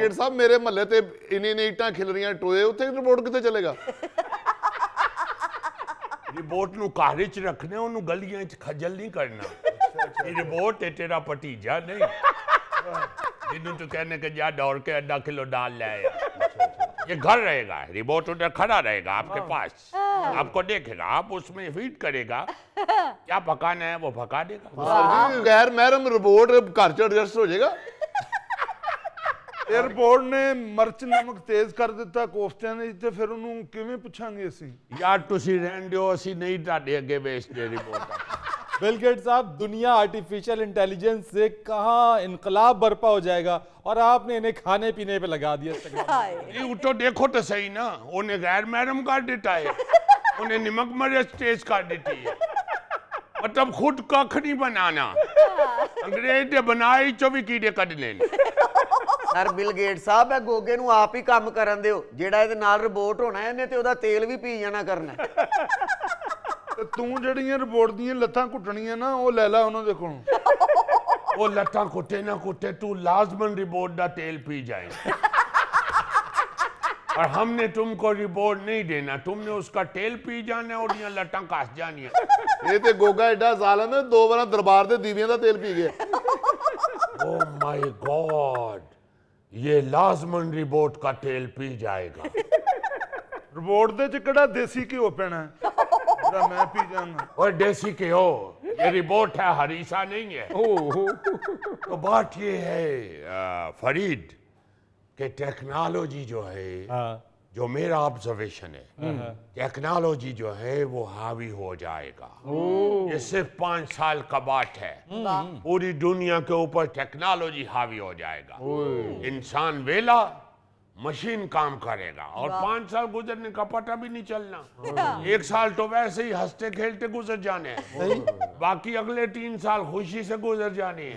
Doctor ਸਾਹਿਬ ਮੇਰੇ ਮਹੱਲੇ ਤੇ ਇਨੀ ਨੇ ਇਟਾਂ ਖਿਲ ਰੀਆਂ ਟੋਏ ਉੱਥੇ ਰਿਪੋਰਟ ਕਿੱਥੇ ਚਲੇਗਾ ਰਿਪੋਰਟ ਨੂੰ ਘਾਰੇ 'ਚ ਰੱਖਣਾ ਉਹਨੂੰ ਗਲੀਆਂ 'ਚ ਖੱਜਲ ਨਹੀਂ ਕਰਨਾ ਇਹ ਰਿਪੋਰਟ ਤੇ ਤੇਰਾ ਭਤੀਜਾ ਨਹੀਂ जिन्हों तो कहने के जा दौड़ के अड्डा किलो डाल लाए अच्छा, अच्छा। ये घर रहेगा रिबोट उधर खड़ा रहेगा आपके हाँ। पास हाँ। आपको देखेगा आप उसमें फीड करेगा हाँ। क्या पकाना है वो पका देगा गैर मैरम रिबोट घर चढ़ हो जाएगा एयरपोर्ट ने मर्च नमक तेज कर दिता कोफ्तिया ने तो फिर उन्होंने ਕਿਵੇਂ ਪੁੱਛਾਂਗੇ ਅਸੀਂ ਯਾਰ ਤੁਸੀਂ ਰਹਿਣ नहीं ढाडे अगे ਤੁਹਾਡੇ रिपोर्ट बिलगेट साहब दुनिया आर्टिफिशियल इंटेलिजेंस से कहाँ इनकलाब बर्पा हो जाएगा और आपने इन्हें खाने पीने पे लगा दिया ये तो देखो तो सही ना उन्हें गैर मैरम काट डिटा है उन्हें निमक मर्च तेज काट डिटी है मतलब खुद कख नहीं बनाना हाँ। अंग्रेज ने बनाई चौबी कीड़े कट लेने ਸਰ ਬਿਲ ਗੇਟ ਸਾਹਿਬ ਹੈ ਗੋਗੇ ਨੂੰ ਆਪ ਹੀ ਕੰਮ ਕਰਨ ਦਿਓ ਜਿਹੜਾ ਇਹਦੇ ਨਾਲ ਰੋਬੋਟ ਹੋਣਾ ਇਹਨੇ ਤੇ ਉਹਦਾ ਤੇਲ ਵੀ ਪੀ ਜਾਣਾ ਕਰਨਾ ਤੇ ਤੂੰ ਜਿਹੜੀਆਂ ਰੋਬੋਟ ਦੀਆਂ ਲੱਤਾਂ ਘੁੱਟਣੀਆਂ ਨਾ ਉਹ ਲੈ ਲੈ ਉਹਨਾਂ ਦੇ ਕੋਲੋਂ ਉਹ ਲੱਤਾਂ ਘੁੱਟੇ ਨਾ ਘੁੱਟੇ ਤੂੰ ਲਾਜ਼ਮਨ ਰੋਬੋਟ ਦਾ ਤੇਲ ਪੀ ਜਾਏ और हमने तुमको रिपोर्ट नहीं देना तुमने उसका तेल पी जाना और यहाँ लटा कस जानी ये तो गोगा एडा साल दो बार दरबार के दीवियों का तेल पी गया ओ माय गॉड ये लाजमन रिबोट का तेल पी जाएगा रिबोट दे चिकड़ा देसी ਦੇਸੀ ਘਿਓ ਪੈਣਾ ਹੈ? मैं पी ਪੀ और देसी के हो ये रिबोट है हरीशा नहीं है ਓਹ तो बात ये है आ, फरीद के टेक्नोलॉजी जो है हाँ जो मेरा ऑब्जर्वेशन है टेक्नोलॉजी हम्म। हाँ, हाँ। जो है वो हावी हो जाएगा ये सिर्फ पांच साल का बात है हम्म, पूरी हम्म। दुनिया के ऊपर टेक्नोलॉजी हावी हो जाएगा इंसान वेला मशीन काम करेगा और पांच साल गुजरने का पता भी नहीं चलना हाँ। एक साल तो वैसे ही हंसते खेलते गुजर जाने बाकी अगले तीन साल खुशी से गुजर जाने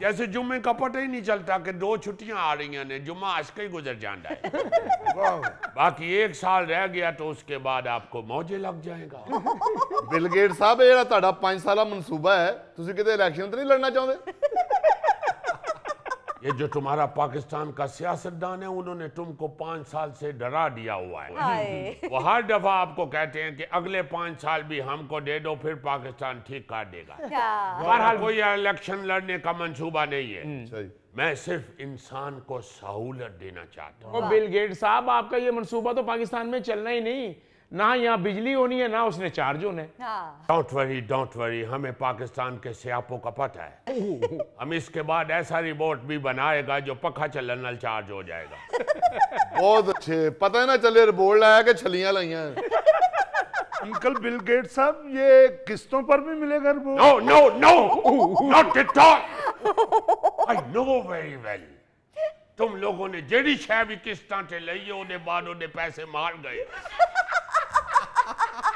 जैसे जुम्मे का पता ही नहीं चलता कि दो छुट्टियां आ रही ने जुम्मा आज का ही गुजर जाना है बाकी एक साल रह गया तो उसके बाद आपको मौजे लग जाएगा बिलगेट साहब ये पांच साल मनसूबा है तुम कि इलेक्शन तो नहीं लड़ना चाहते ये जो तुम्हारा पाकिस्तान का सियासतदान है उन्होंने तुमको पांच साल से डरा दिया हुआ है वो हर दफा आपको कहते हैं कि अगले पांच साल भी हमको दे दो फिर पाकिस्तान ठीक कर देगा बहरहाल कोई इलेक्शन लड़ने का मंसूबा नहीं है हम्म। मैं सिर्फ इंसान को सहूलत देना चाहता हूँ बिल गेट साहब आपका ये मंसूबा तो पाकिस्तान में चलना ही नहीं ना यहाँ बिजली होनी है ना उसने चार्ज होने डोंट वरी डोंट वरी हमें पाकिस्तान के सियापों का पता है हम इसके बाद ऐसा रिमोट भी बनाएगा जो पखा चलनल चार्ज हो जाएगा बहुत अच्छे पता है ना चले रिमोट लाया के छलियां लाइया अंकल बिल गेट साहब ये किस्तों पर भी मिलेगा रिबोर्ट no no no not it I know very well तुम लोगों ने जेडी शह भी किस्तों से लई बाद पैसे मार गए